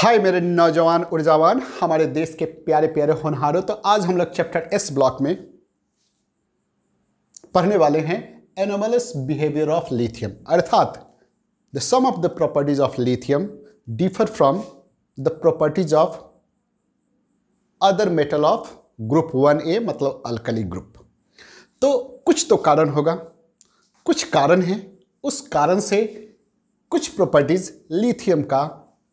हाय मेरे नौजवान ऊर्जावान हमारे देश के प्यारे प्यारे होनहारों तो आज हम लोग चैप्टर एस ब्लॉक में पढ़ने वाले हैं एनोमलस बिहेवियर ऑफ लिथियम अर्थात the some of the properties of lithium differ from the properties of other metal of group one A मतलब अल्कली ग्रुप तो कुछ तो कारण होगा कुछ कारण है उस कारण से कुछ प्रॉपर्टीज लिथियम का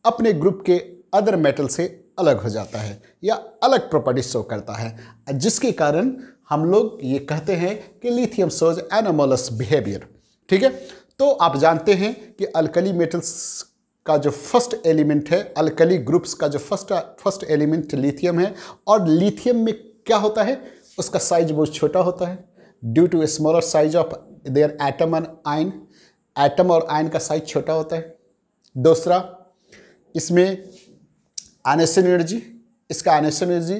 अपने ग्रुप के अदर मेटल से अलग हो जाता है या अलग प्रॉपर्टी शो करता है जिसके कारण हम लोग ये कहते हैं कि लिथियम शोज एनामोलस बिहेवियर ठीक है तो आप जानते हैं कि अल्कली मेटल्स का जो फर्स्ट एलिमेंट है अल्कली ग्रुप्स का जो फर्स्ट फर्स्ट एलिमेंट लिथियम है और लिथियम में क्या होता है उसका साइज बहुत छोटा होता है due to smaller size of their atom and ion atom और आयन का साइज छोटा होता है दूसरा इसमें आनेसन एनर्जी इसका आनेसन एनर्जी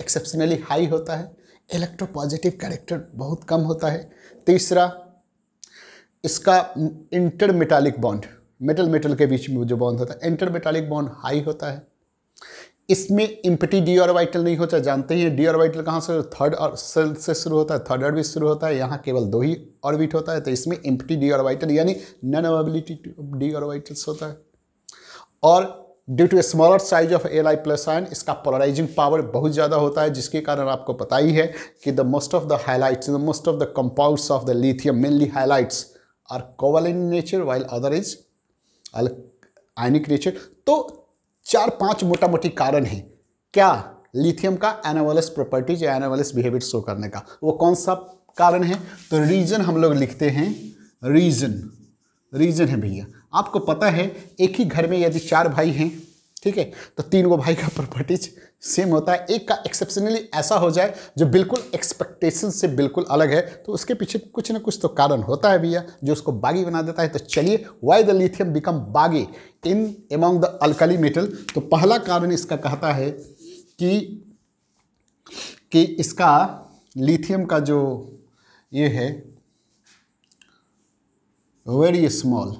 एक्सेप्शनली हाई होता है इलेक्ट्रोपॉजिटिव कैरेक्टर बहुत कम होता है तीसरा इसका इंटरमेटालिक बॉन्ड मेटल मेटल के बीच में जो बॉन्ड होता है इंटरमेटालिक बॉन्ड हाई होता है इसमें इम्पटी डी ऑरवाइटल नहीं होता जानते हैं डी ऑरवाइटल कहाँ से थर्ड और सेल से शुरू होता है थर्ड ऑर्बिट शुरू होता है यहाँ केवल दो ही ऑर्बिट होता है तो इसमें इम्पटी डी ऑरवाइटल यानी नन अवेबिलिटी डी ऑरवाइटल्स होता है और due to smaller size of L I plus ion इसका पोलराइजिंग पावर बहुत ज़्यादा होता है जिसके कारण आपको पता ही है कि the most of the halides the most of the compound of the lithium mainly halides are covalent in nature while other is ionic nature तो चार पांच मोटा मोटी कारण हैं क्या लिथियम का एनावलिस प्रॉपर्टीज या एनावलिस बिहेवियर शो करने का वो कौन सा कारण है तो रीजन हम लोग लिखते हैं रीजन रीजन है भैया आपको पता है एक ही घर में यदि चार भाई हैं ठीक है तो तीन को भाई का प्रॉपर्टीज सेम होता है एक का एक्सेप्शनली ऐसा हो जाए जो बिल्कुल एक्सपेक्टेशन से बिल्कुल अलग है तो उसके पीछे कुछ ना कुछ तो कारण होता है भैया जो उसको बागी बना देता है तो चलिए वाई द लिथियम बिकम बागी in among the alkali metal तो पहला कारण इसका कहता है कि कि इसका लिथियम का जो ये है very small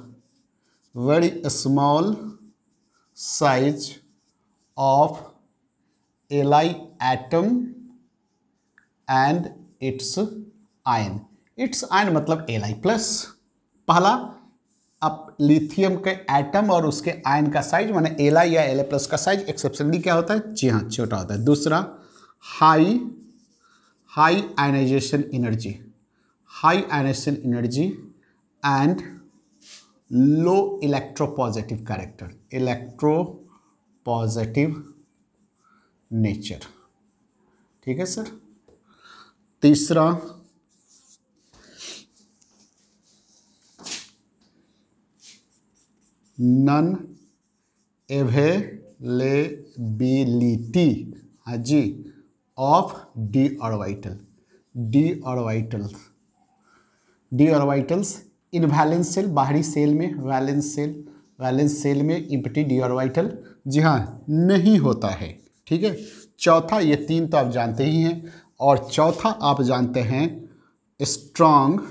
very small size of Li atom and its ion. Its ion मतलब एल आई प्लस पहला अब लिथियम के एटम और उसके आयन का साइज मैंने एल आई या एल प्लस का साइज एक्सेप्शनली क्या होता है जी हाँ छोटा होता है दूसरा high high ionisation energy high ionisation energy and positive character electropositive nature ठीक है सर तीसरा नन एवेलेबिलिटी हाँ जी of D orbital D orbital D orbitals in valence shell बाहरी सेल में वैलेंस सेल वैलेंस सेल में empty D orbital जी हाँ नहीं होता है ठीक है चौथा ये तीन तो आप जानते ही हैं और चौथा आप जानते हैं strong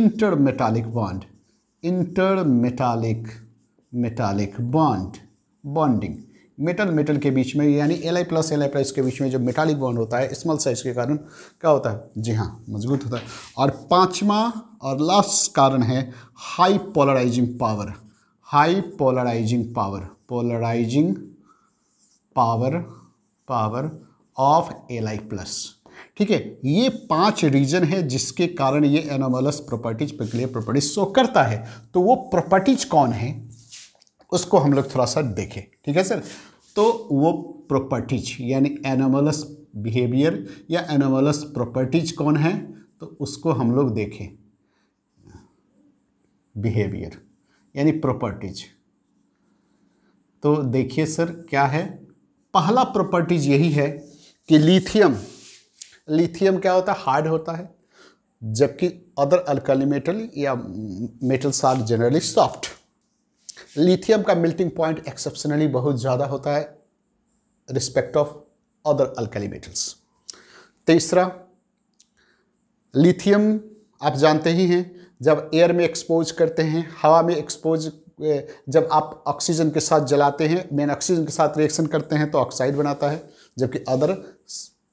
intermetallic bond intermetallic metallic bond bonding metal metal के बीच में यानी L I plus L I plus के बीच में जो मेटालिक बॉन्ड होता है स्मॉल साइज के कारण क्या होता है जी हाँ मजबूत होता है और पांचवा और लास्ट कारण है high polarising power high polarising power polarising power power of L I plus ठीक है ये पांच रीजन है जिसके कारण ये anomalous properties peculiar properties show करता है तो वो प्रॉपर्टीज कौन है उसको हम लोग थोड़ा सा देखें ठीक है सर तो वो प्रॉपर्टीज यानी एनामलस बिहेवियर या एनामलस प्रॉपर्टीज कौन है तो उसको हम लोग देखें बिहेवियर यानी प्रॉपर्टीज तो देखिए सर क्या है पहला प्रॉपर्टीज यही है कि लिथियम लिथियम क्या होता है हार्ड होता है जबकि अदर अल्कली मेटल या metals are generally soft lithium का मिल्टिंग पॉइंट एक्सेप्शनली बहुत ज़्यादा होता है respect of other alkali metals तीसरा लिथियम आप जानते ही हैं जब एयर में एक्सपोज करते हैं हवा में एक्सपोज जब आप ऑक्सीजन के साथ जलाते हैं मेन ऑक्सीजन के साथ रिएक्शन करते हैं तो ऑक्साइड बनाता है जबकि अदर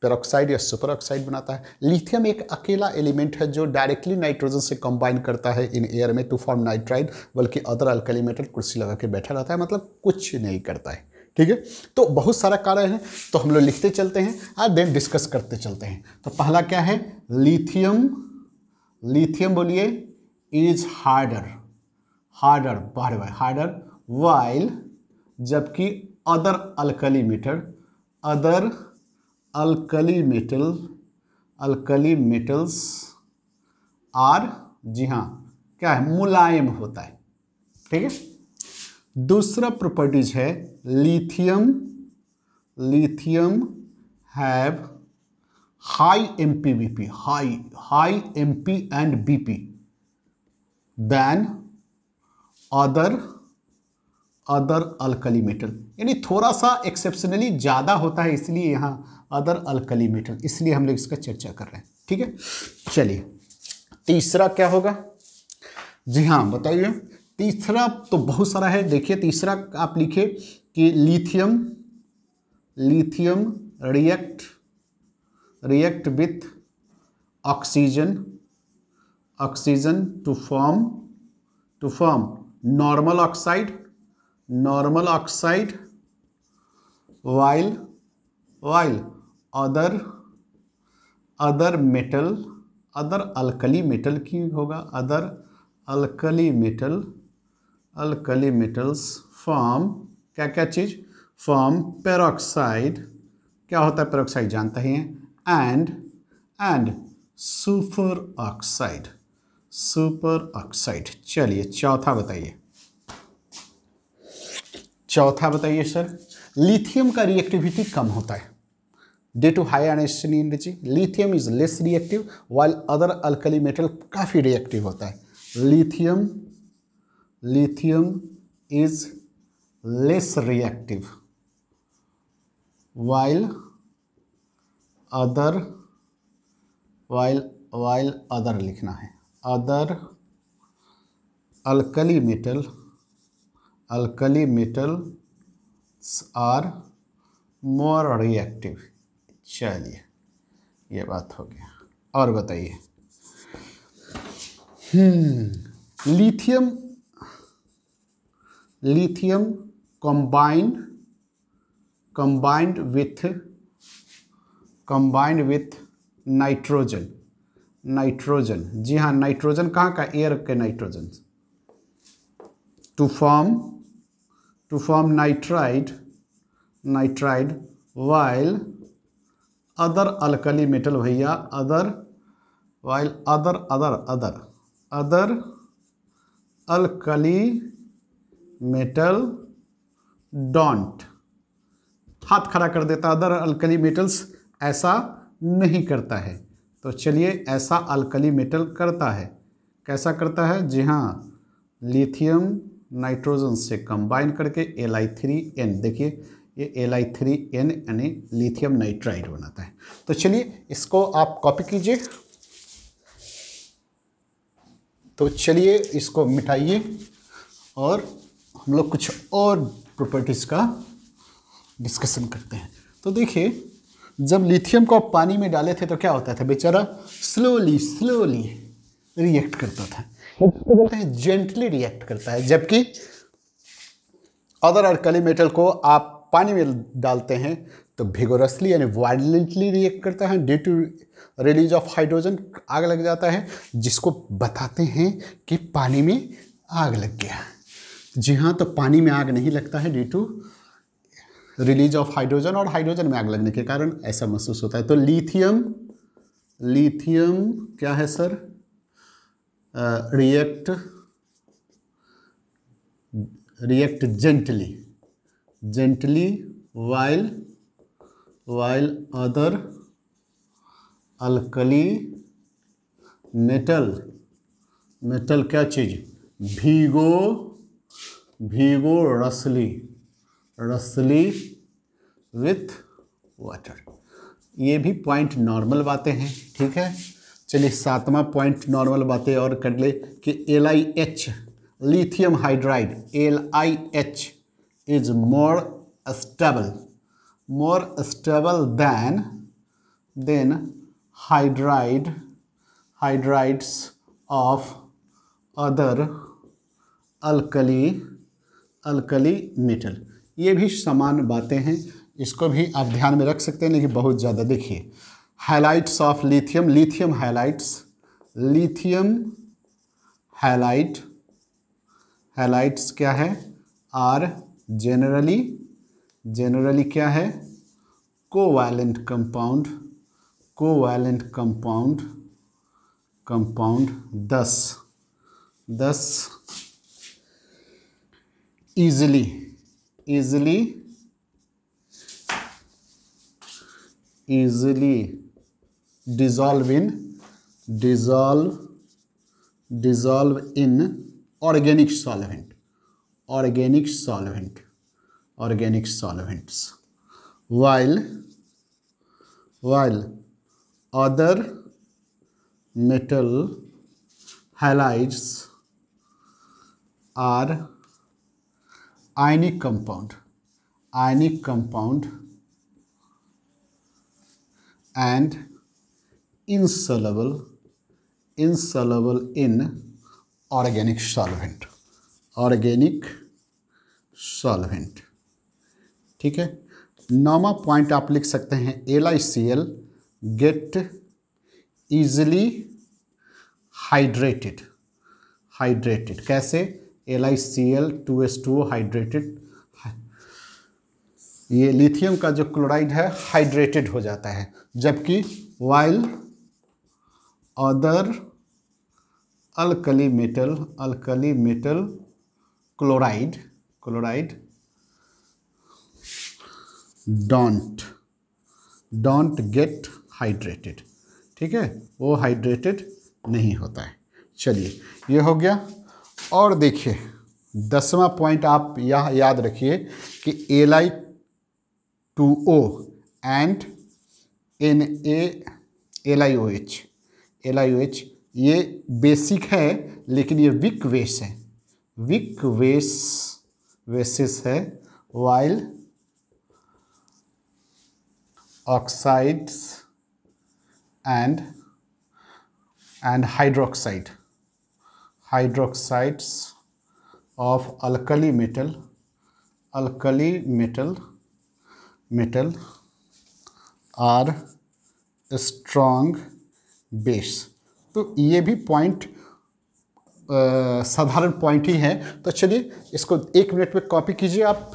पेरोक्साइड या सुपरऑक्साइड बनाता है लिथियम एक अकेला एलिमेंट है जो डायरेक्टली नाइट्रोजन से कंबाइन करता है इन एयर में टू फॉर्म नाइट्राइड बल्कि अदर अल्कली मेटल कुर्सी लगा के बैठा रहता है मतलब कुछ नहीं करता है ठीक है तो बहुत सारा कारण है तो हम लोग लिखते चलते हैं और देन डिस्कस करते चलते हैं तो पहला क्या है लिथियम लिथियम बोलिए इज हार्डर हार्डर बार बार हार्डर वाइल जबकि other alkali metal other alkali metal alkali metals are जी हाँ क्या है मुलायम होता है ठीक है दूसरा प्रॉपर्टीज है lithium lithium have high M P B P high high M P and B P than other other alkali metal यानी थोड़ा सा एक्सेप्शनली ज़्यादा होता है इसलिए यहाँ अदर अल्कली मेटल इसलिए हम लोग इसका चर्चा कर रहे हैं ठीक है चलिए तीसरा क्या होगा जी हाँ बताइए तीसरा तो बहुत सारा है देखिए तीसरा आप लिखे कि lithium lithium react react with oxygen oxygen to form to form normal oxide normal oxide while while other other metal other alkali metal की होगा other alkali metal alkali metals form क्या क्या चीज़ form peroxide क्या होता है peroxide जानते ही हैं and and sulfur oxide super oxide चलिए चौथा बताइए चौथा बताइए सर लिथियम का रिएक्टिविटी कम होता है due to high ionisation energy lithium is less reactive while other alkali metal काफ़ी रिएक्टिव होता है lithium lithium is less reactive while other while while other लिखना है other alkali metal alkali metals are more reactive चलिए ये बात हो गया और बताइए lithium lithium combined combined with combined with nitrogen nitrogen जी हाँ नाइट्रोजन कहाँ का एयर के nitrogen to form to form nitride nitride while other alkali metal bhaiya other while other other other other alkali metal don't हाथ खड़ा कर देता other alkali metals ऐसा नहीं करता है तो चलिए ऐसा अल्कली मेटल करता है कैसा करता है जी हाँ लिथियम नाइट्रोजन से कंबाइन करके एल आई थ्री एन देखिए ये एल आई थ्री एन यानी लिथियम नाइट्राइड बनाता है तो चलिए इसको आप कॉपी कीजिए तो चलिए इसको मिटाइए और हम लोग कुछ और प्रॉपर्टीज़ का डिस्कशन करते हैं तो देखिए जब लिथियम को पानी में डाले थे तो क्या होता था बेचारा स्लोली स्लोली रिएक्ट करता था तो बोलते हैं जेंटली रिएक्ट करता है जबकि अदर अर्कली मेटल को आप पानी में डालते हैं तो भिगोरसली यानी वायलेंटली रिएक्ट करता है due to release of hydrogen आग लग जाता है जिसको बताते हैं कि पानी में आग लग गया जी हाँ तो पानी में आग नहीं लगता है due to release of hydrogen और हाइड्रोजन में आग लगने के कारण ऐसा महसूस होता है तो लिथियम लिथियम क्या है sir react react gently gently while while other alkali metal metal क्या चीज़ भीगो भीगो रसली रसली विथ वाटर ये भी पॉइंट नॉर्मल बातें हैं ठीक है चलिए सातवां पॉइंट नॉर्मल बातें और कर ले कि L I H lithium hydride L I H is more stable more stable than than hydride hydrides of other alkali alkali metal ये भी समान बातें हैं इसको भी आप ध्यान में रख सकते हैं लेकिन बहुत ज़्यादा देखिए halides of lithium lithium halides lithium halide halides क्या है आर जनरली जनरली क्या है covalent compound covalent compound compound दस दस easily easily easily dissolve in dissolve dissolve in organic solvent organic solvent organic solvents while while other metal halides are ionic compound ionic compound and insoluble insoluble in organic solvent organic solvent ठीक है नौवा point आप लिख सकते हैं L I C L get easily hydrated hydrated कैसे L I C L two S two hydrated ये lithium का जो क्लोराइड है हाइड्रेटेड हो जाता है जबकि while other alkali metal alkali metal chloride chloride don't don't get hydrated ठीक है वो हाइड्रेटेड नहीं होता है चलिए ये हो गया और देखिए दसवा पॉइंट आप यह याद रखिए कि L I two O and N A L I O H L I O H ये बेसिक है लेकिन ये विक वेस है विक वेस वेसिस है while oxides and and hydroxide hydroxides of alkali metal alkali metal metal are strong base तो ये भी पॉइंट साधारण पॉइंट ही है तो चलिए इसको एक मिनट में कॉपी कीजिए आप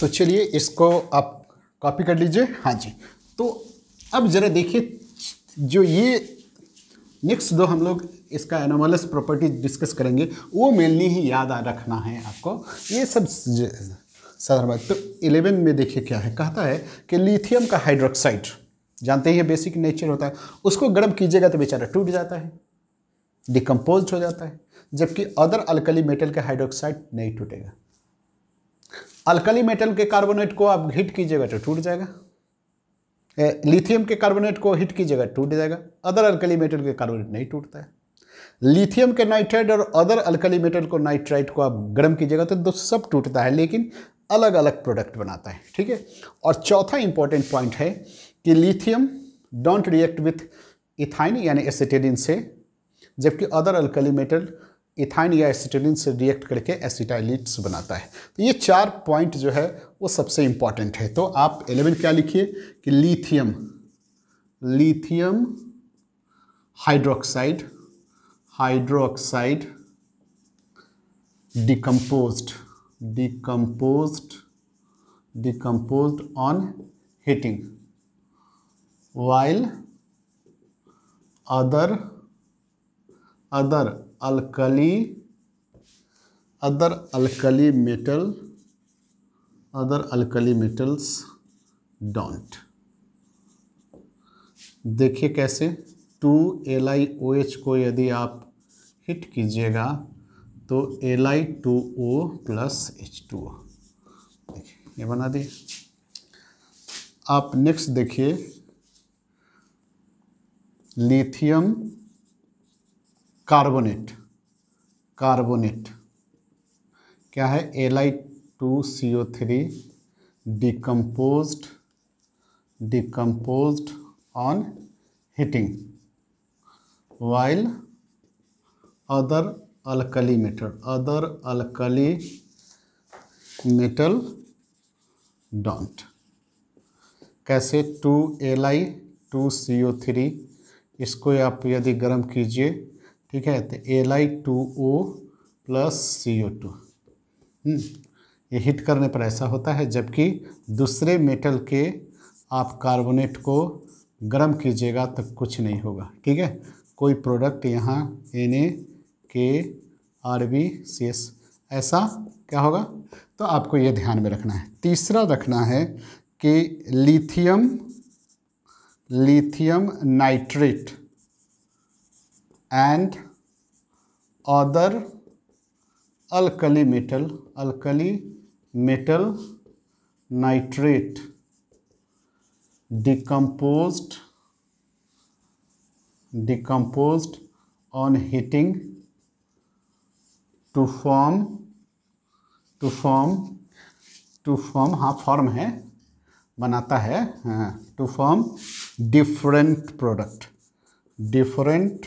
तो चलिए इसको आप कॉपी कर लीजिए हाँ जी तो अब ज़रा देखिए जो ये नेक्स्ट दो हम लोग इसका एनोमलस प्रॉपर्टी डिस्कस करेंगे वो मेनली ही याद रखना है आपको ये सब साधारण तो इलेवन में देखिए क्या है कहता है कि लिथियम का हाइड्रोक्साइड जानते ही बेसिक नेचर होता है उसको गर्म कीजिएगा तो बेचारा टूट जाता है डिकम्पोज हो जाता है जबकि अदर अल्कली मेटल का हाइड्रोक्साइड नहीं टूटेगा अल्कली मेटल के कार्बोनेट को आप हिट कीजिएगा तो टूट जाएगा लिथियम के कार्बोनेट को हिट कीजिएगा तो टूट जाएगा अदर अल्कली मेटल के कार्बोनेट नहीं टूटता है लिथियम के नाइट्राइड और अदर अल्कली मेटल को नाइट्राइड को आप गर्म कीजिएगा तो सब टूटता है लेकिन अलग अलग प्रोडक्ट बनाता है ठीक है और चौथा इंपॉर्टेंट पॉइंट है कि lithium don't react with ethyne यानी एसिटेडिन से जबकि अदर अल्कली मेटल इथाइन या एसिटेडिन से रिएक्ट करके एसिटाइलिट्स बनाता है तो ये चार पॉइंट जो है वो सबसे इंपॉर्टेंट है तो आप एलेवन क्या लिखिए कि lithium lithium hydroxide hydroxide decomposed decomposed decomposed on heating while other other alkali other alkali metal other alkali metals don't देखिए कैसे two L I O H को यदि आप हिट कीजिएगा तो L I two O plus H two O देखिए ये बना दिए आप नेक्स्ट देखिए लिथियम कार्बोनेट कार्बोनेट क्या है L I two C O three decompose decompose on heating while other alkali metal other alkali metal don't कैसे two L I two C O three इसको आप यदि गर्म कीजिए ठीक है तो L I two O plus C O two ये हिट करने पर ऐसा होता है जबकि दूसरे मेटल के आप कार्बोनेट को गर्म कीजिएगा तो कुछ नहीं होगा ठीक है कोई प्रोडक्ट यहाँ N K R B C S ऐसा क्या होगा तो आपको ये ध्यान में रखना है तीसरा रखना है कि lithium lithium nitrate and other alkali metal alkali metal nitrate decomposed decomposed on heating to form to form to form हाँ फॉर्म है बनाता है to form different product different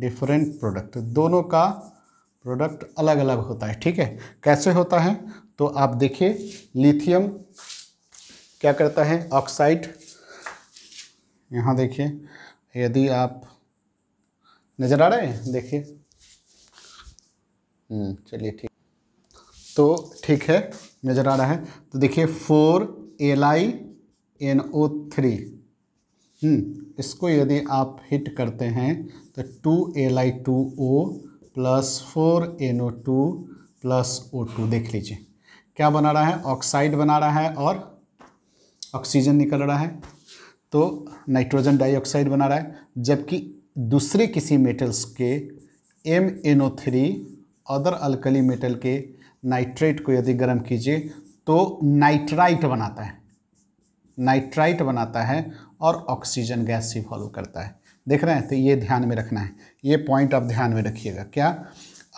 different product दोनों का प्रोडक्ट अलग अलग होता है ठीक है कैसे होता है तो आप देखिए लिथियम क्या करता है ऑक्साइड यहाँ देखिए यदि आप नज़र आ रहे हैं देखिए हम्म, चलिए ठीक तो ठीक है नज़र आ रहा है तो देखिए four L I N O three इसको यदि आप हिट करते हैं तो two L I two O plus four N O two plus O two देख लीजिए क्या बना रहा है ऑक्साइड बना रहा है और ऑक्सीजन निकल रहा है तो नाइट्रोजन डाइऑक्साइड बना रहा है जबकि दूसरे किसी मेटल्स के M N O three other alkali metal के नाइट्रेट को यदि गर्म कीजिए तो नाइट्राइट बनाता है नाइट्राइट बनाता है और ऑक्सीजन गैस से फॉलो करता है देख रहे हैं तो ये ध्यान में रखना है ये पॉइंट आप ध्यान में रखिएगा क्या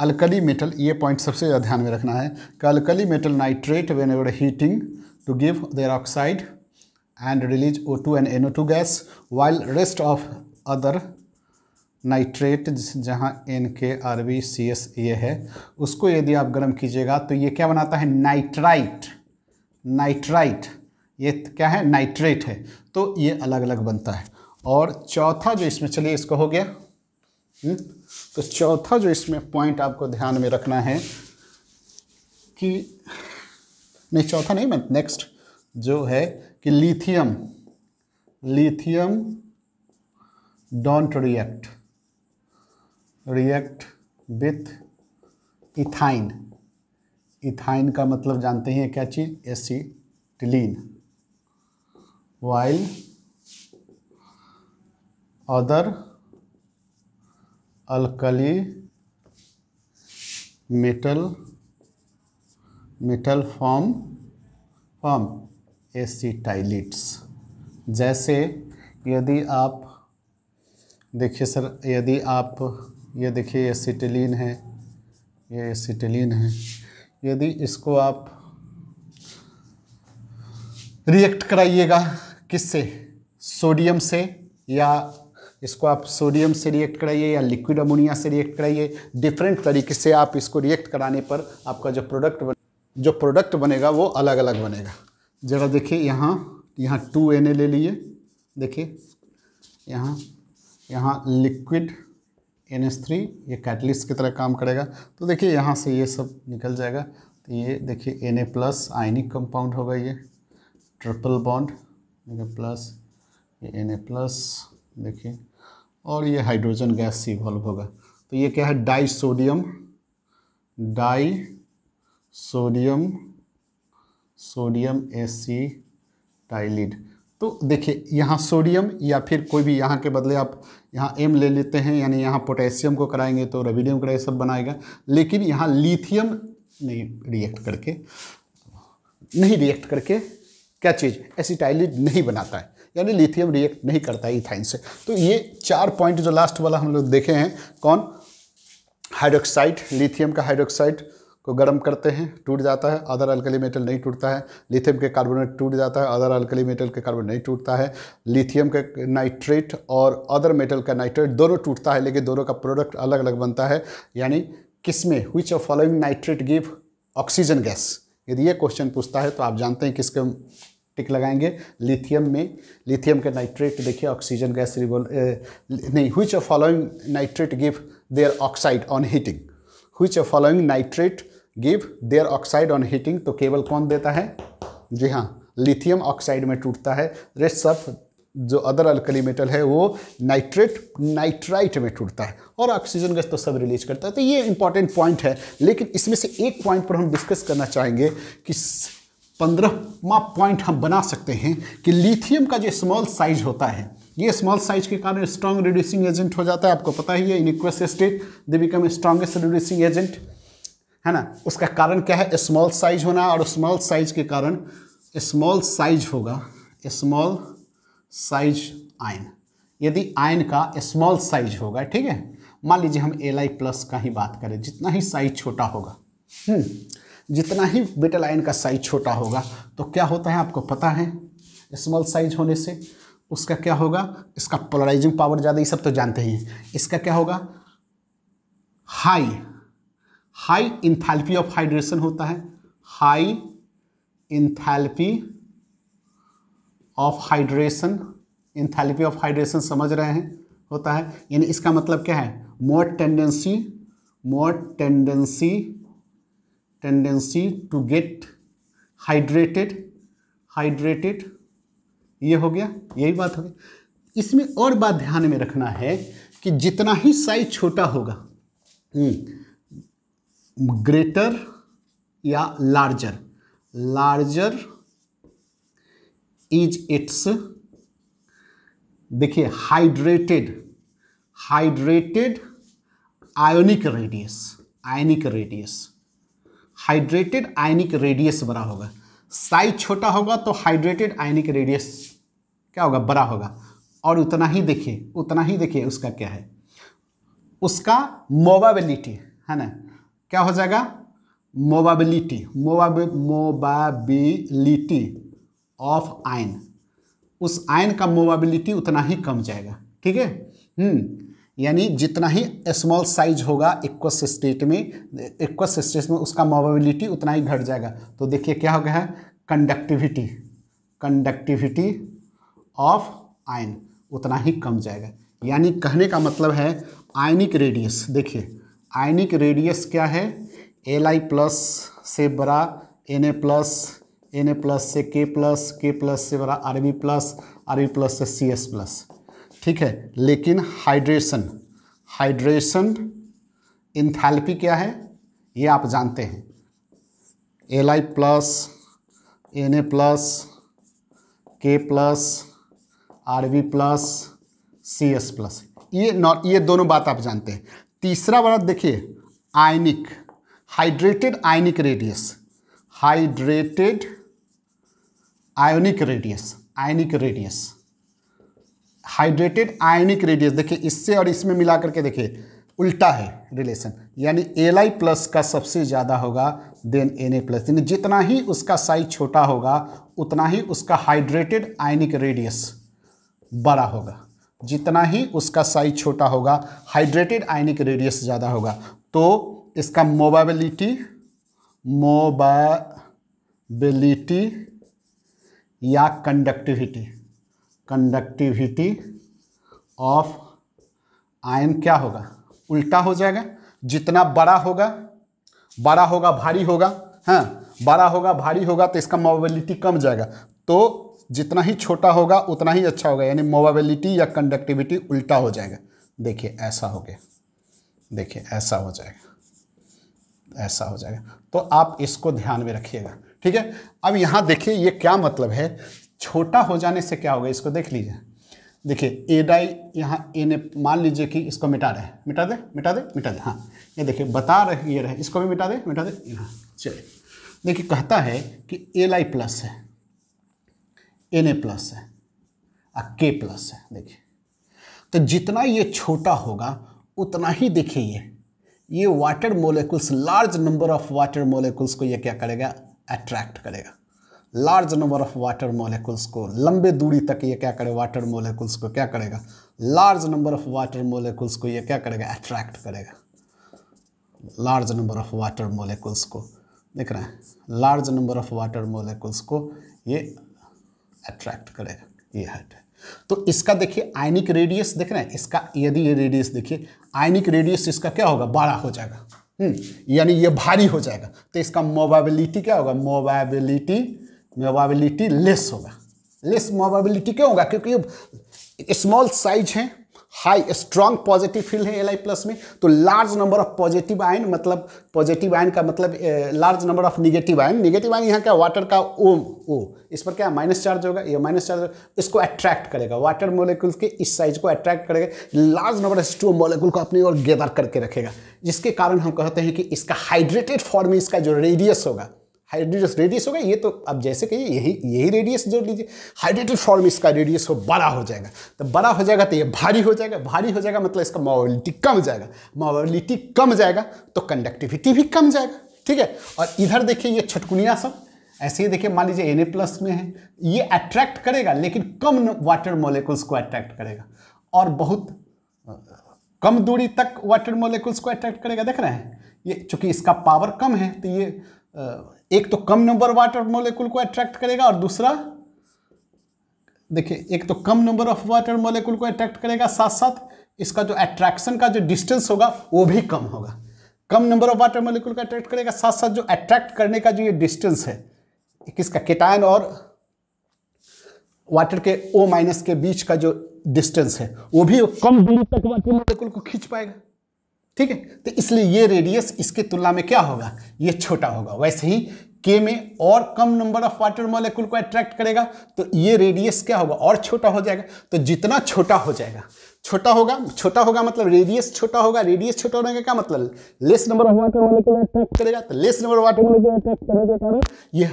अल्कली मेटल ये पॉइंट सबसे ज़्यादा ध्यान में रखना है कि alkali metal nitrate whenever heating to give their oxide two and N O two gas while rest of other nitrate जहाँ N K R B C S ये है उसको यदि आप गर्म कीजिएगा तो ये क्या बनाता है नाइट्राइट नाइट्राइट ये क्या है नाइट्रेट है तो ये अलग अलग बनता है और चौथा जो इसमें चलिए इसको हो गया हुँ? हम्म, तो चौथा जो इसमें पॉइंट आपको ध्यान में रखना है कि नहीं चौथा नहीं मैं नेक्स्ट जो है कि lithium lithium don't react react with ethyne ethyne का मतलब जानते हैं क्या चीज़ acetylene while other alkali metal metal form form acetylides जैसे यदि आप देखिए सर यदि आप ये देखिए एसिटिलीन है ये एसिटिलीन है यदि इसको आप रिएक्ट कराइएगा किससे सोडियम से या इसको आप सोडियम से रिएक्ट कराइए या लिक्विड अमोनिया से रिएक्ट कराइए डिफरेंट तरीके से आप इसको रिएक्ट कराने पर आपका जो प्रोडक्ट बन जो प्रोडक्ट बनेगा वो अलग अलग बनेगा जरा देखिए यहाँ यहाँ टू एन ले लीजिए देखिए यहाँ यहाँ लिक्विड एन एस थ्री ये कैटलिस्ट की तरह काम करेगा तो देखिए यहाँ से ये सब निकल जाएगा तो ये देखिए N A plus ionic compound होगा ये ट्रिपल बॉन्ड प्लस ये एन ए प्लस देखिए और ये हाइड्रोजन गैस से इवॉल्व होगा तो ये क्या है disodium disodium sodium acetylide तो देखिए यहाँ सोडियम या फिर कोई भी यहाँ के बदले आप यहाँ एम ले लेते हैं यानी यहाँ पोटेशियम को कराएंगे तो रबीडियम कराए सब बनाएगा लेकिन यहाँ लिथियम नहीं रिएक्ट करके नहीं रिएक्ट करके क्या चीज़ एसिटाइलिड नहीं बनाता है यानी लिथियम रिएक्ट नहीं करता है इथाइन से तो ये चार पॉइंट जो लास्ट वाला हम लोग देखे हैं कौन हाइड्रोक्साइड लिथियम का हाइड्रोक्साइड को गर्म करते हैं टूट जाता है अदर अल्कली मेटल नहीं टूटता है लिथियम के कार्बोनेट टूट जाता है अदर अल्कली मेटल के कार्बोनेट नहीं टूटता है लिथियम के नाइट्रेट और अदर मेटल का नाइट्रेट दोनों टूटता है लेकिन दोनों का प्रोडक्ट अलग अलग बनता है यानी किसमें which of following nitrate give oxygen gas यदि ये क्वेश्चन पूछता है तो आप जानते हैं किसके टिक लगाएंगे लिथियम में लिथियम के नाइट्रेट देखिए ऑक्सीजन गैस रिवोल नहीं which of following nitrate give their oxide on heating हुई of following nitrate give their oxide on heating तो केवल कौन देता है जी हाँ लिथियम ऑक्साइड में टूटता है रेस्ट सब जो अदर अलकली मेटल है वो नाइट्रेट नाइट्राइट में टूटता है और ऑक्सीजन गैस तो सब रिलीज करता है तो ये इंपॉर्टेंट पॉइंट है लेकिन इसमें से एक पॉइंट पर हम डिस्कस करना चाहेंगे कि पंद्रहवा पॉइंट हम बना सकते हैं कि लिथियम का जो स्मॉल साइज होता है ये स्मॉल साइज के कारण स्ट्रॉन्ग रिड्यूसिंग एजेंट हो जाता है आपको पता ही है in aqueous state they become strongest reducing agent है ना उसका कारण क्या है स्मॉल साइज होना और स्मॉल साइज के कारण स्मॉल साइज होगा स्मॉल साइज आयन यदि आयन का स्मॉल साइज होगा ठीक है मान लीजिए हम एल आई प्लस का ही बात करें जितना ही साइज छोटा होगा हम्म, जितना ही बेटल आयन का साइज छोटा होगा तो क्या होता है आपको पता है स्मॉल साइज होने से उसका क्या होगा इसका पोलराइजिंग पावर ज़्यादा ये सब तो जानते ही इसका क्या होगा high high enthalpy of hydration होता है high enthalpy of hydration enthalpy of hydration समझ रहे हैं होता है यानी इसका मतलब क्या है more tendency more tendency tendency to get hydrated hydrated ये हो गया यही बात हो गई इसमें और बात ध्यान में रखना है कि जितना ही साइज छोटा होगा ग्रेटर हम्म, या लार्जर लार्जर इज इट्स देखिए hydrated hydrated ionic radius ionic radius hydrated ionic radius बड़ा होगा साइज छोटा होगा तो हाइड्रेटेड आयनिक रेडियस क्या होगा बड़ा होगा और उतना ही देखिए उतना ही देखिए उसका क्या है उसका मोबाबिलिटी है ना क्या हो जाएगा मोबाबिलिटी मोबाब मोबाबिलिटी ऑफ आयन उस आयन का मोबाबिलिटी उतना ही कम जाएगा ठीक है हम्म, यानी जितना ही स्मॉल साइज होगा इक्व स्टेट में इक्वस स्टेट में उसका मोबाबिलिटी उतना ही घट जाएगा तो देखिए क्या हो गया है कंडक्टिविटी कंडक्टिविटी ऑफ आयन उतना ही कम जाएगा यानी कहने का मतलब है आयनिक रेडियस देखिए आयनिक रेडियस क्या है एल आई प्लस से बड़ा N A plus N A plus से के प्लस के प्लस से बड़ा R B plus R B plus से सी एस प्लस ठीक है लेकिन हाइड्रेशन हाइड्रेशन इंथैल्पी क्या है ये आप जानते हैं L I plus N A plus K plus R V plus C S plus ये नॉ ये दोनों बात आप जानते हैं तीसरा बार देखिए ionic hydrated ionic radius hydrated ionic radius ionic radius hydrated ionic radius देखिए इससे और इसमें मिला करके देखिए उल्टा है रिलेशन यानी एल आई प्लस का सबसे ज़्यादा होगा देन एन ए प्लस यानी जितना ही उसका साइज छोटा होगा उतना ही उसका हाइड्रेटेड आयनिक रेडियस बड़ा होगा जितना ही उसका साइज छोटा होगा हाइड्रेटेड आयनिक रेडियस ज़्यादा होगा तो इसका मोबाबिलिटी मोबाबिलिटी या कंडक्टिविटी कंडक्टिविटी ऑफ आयन क्या होगा उल्टा हो जाएगा जितना बड़ा होगा बड़ा होगा भारी होगा हाँ बड़ा होगा भारी होगा तो इसका मोबिलिटी कम जाएगा तो जितना ही छोटा होगा उतना ही अच्छा होगा यानी मोबाबिलिटी या कंडक्टिविटी उल्टा हो जाएगा देखिए ऐसा हो गया देखिए ऐसा हो जाएगा ऐसा हो जाएगा तो आप इसको ध्यान में रखिएगा ठीक है अब यहाँ देखिए ये क्या मतलब है छोटा हो जाने से क्या होगा इसको देख लीजिए देखिए ए डाई यहाँ ए ने मान लीजिए कि इसको मिटा रहे मिटा दे मिटा दे मिटा दे हाँ ये देखिए बता रहे ये रहे इसको भी मिटा दे मिटा दे हाँ चलिए देखिए कहता है कि ए लाई प्लस है एन ए प्लस है और के प्लस है देखिए तो जितना ये छोटा होगा उतना ही देखिए ये ये water molecules large number of water molecules को ये क्या करेगा अट्रैक्ट करेगा large number of water molecules को लंबे दूरी तक ये क्या करेगा वाटर मोलिकुल्स को क्या करेगा large number of water molecules को ये क्या करेगा अट्रैक्ट करेगा large number of water molecules को देख रहे हैं large number of water molecules को ये अट्रैक्ट करेगा ये हाइट है तो इसका देखिए आयनिक रेडियस देख रहे हैं इसका यदि ये रेडियस देखिए आयनिक रेडियस इसका क्या होगा बड़ा हो जाएगा हम्म, यानी ये भारी हो जाएगा तो इसका मोबाबिलिटी क्या होगा मोबाबिलिटी मोबाबिलिटी लेस होगा लेस मोबाबिलिटी क्या होगा क्योंकि स्मॉल साइज है हाई स्ट्रांग पॉजिटिव फील्ड है एल प्लस में तो large number of positive ion मतलब पॉजिटिव आयन का मतलब large number of negative ion negative ion यहाँ का वाटर का ओम ओ इस पर क्या माइनस चार्ज होगा ये माइनस चार्ज इसको अट्रैक्ट करेगा वाटर मोलिक्यूल के इस साइज को अट्रैक्ट करेगा large number of two molecule को अपनी ओर गेदर करके रखेगा जिसके कारण हम कहते हैं कि इसका हाइड्रेटेड फॉर्म में इसका जो रेडियस होगा हाइड्रेटस रेडियस होगा ये तो आप जैसे कहिए यही यही रेडियस जोड़ लीजिए हाइड्रेटेड फॉर्म इसका रेडियस हो बड़ा हो जाएगा तो बड़ा हो जाएगा तो ये भारी हो जाएगा भारी हो जाएगा मतलब इसका मोबिलिटी कम जाएगा मोबिलिटी कम जाएगा तो कंडक्टिविटी भी कम जाएगा ठीक है और इधर देखिए ये छटकुनिया सब ऐसे ही देखिए मान लीजिए एन प्लस में है ये अट्रैक्ट करेगा लेकिन कम वाटर मोलिकुल्स को अट्रैक्ट करेगा और बहुत कम दूरी तक वाटर मोलिकुल्स को अट्रैक्ट करेगा देख रहे हैं ये चूंकि इसका पावर कम है तो ये एक तो कम नंबर वाटर मोलिकुल को अट्रैक्ट करेगा और दूसरा देखिए एक तो कम नंबर ऑफ वाटर मोलिकुल को अट्रैक्ट करेगा साथ साथ इसका जो अट्रैक्शन का जो डिस्टेंस होगा वो भी कम होगा कम नंबर ऑफ वाटर मोलिकुल को अट्रैक्ट करेगा साथ साथ जो अट्रैक्ट करने का जो ये डिस्टेंस है किसका केटायन और वाटर के ओ माइनस के बीच का जो डिस्टेंस है वो भी कम दूरी तक वाटर मोलिकुल को खींच पाएगा ठीक है तो इसलिए ये रेडियस इसके तुलना में क्या होगा ये छोटा होगा वैसे ही के में और कम नंबर ऑफ वाटर मॉलिक्यूल को अट्रैक्ट करेगा तो ये रेडियस क्या होगा और छोटा हो जाएगा तो जितना छोटा हो जाएगा छोटा होगा छोटा होगा मतलब रेडियस छोटा होगा रेडियस छोटा होने का क्या मतलब less number of water molecule attract करेगा तो less number of water molecule attract करेगा ये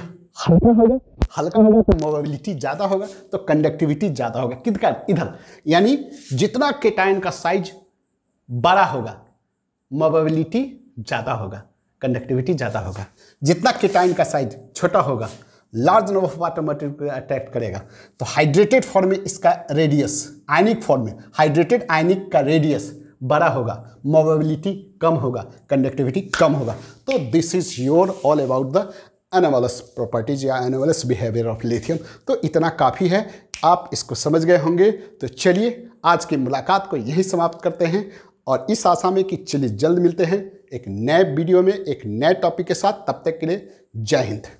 हल्का होगा हल्का होगा तो मोबिलिटी ज़्यादा होगा तो कंडक्टिविटी ज़्यादा होगा किधर इधर यानी जितना केटाइन का साइज बड़ा होगा मोबिलिटी ज़्यादा होगा कंडक्टिविटी ज़्यादा होगा जितना किटाइन का साइज छोटा होगा large number of water material को अट्रैक्ट करेगा तो हाइड्रेटेड फॉर्म में इसका रेडियस आयनिक फॉर्म में हाइड्रेटेड आयनिक का रेडियस बड़ा होगा मोबिलिटी कम होगा कंडक्टिविटी कम होगा तो this is your all about the anomalous properties या एनावलस बिहेवियर ऑफ लिथियम तो इतना काफ़ी है आप इसको समझ गए होंगे तो चलिए आज की मुलाकात को यही समाप्त करते हैं और इस आशा में कि चलिए जल्द मिलते हैं एक नए वीडियो में एक नए टॉपिक के साथ तब तक के लिए जय हिंद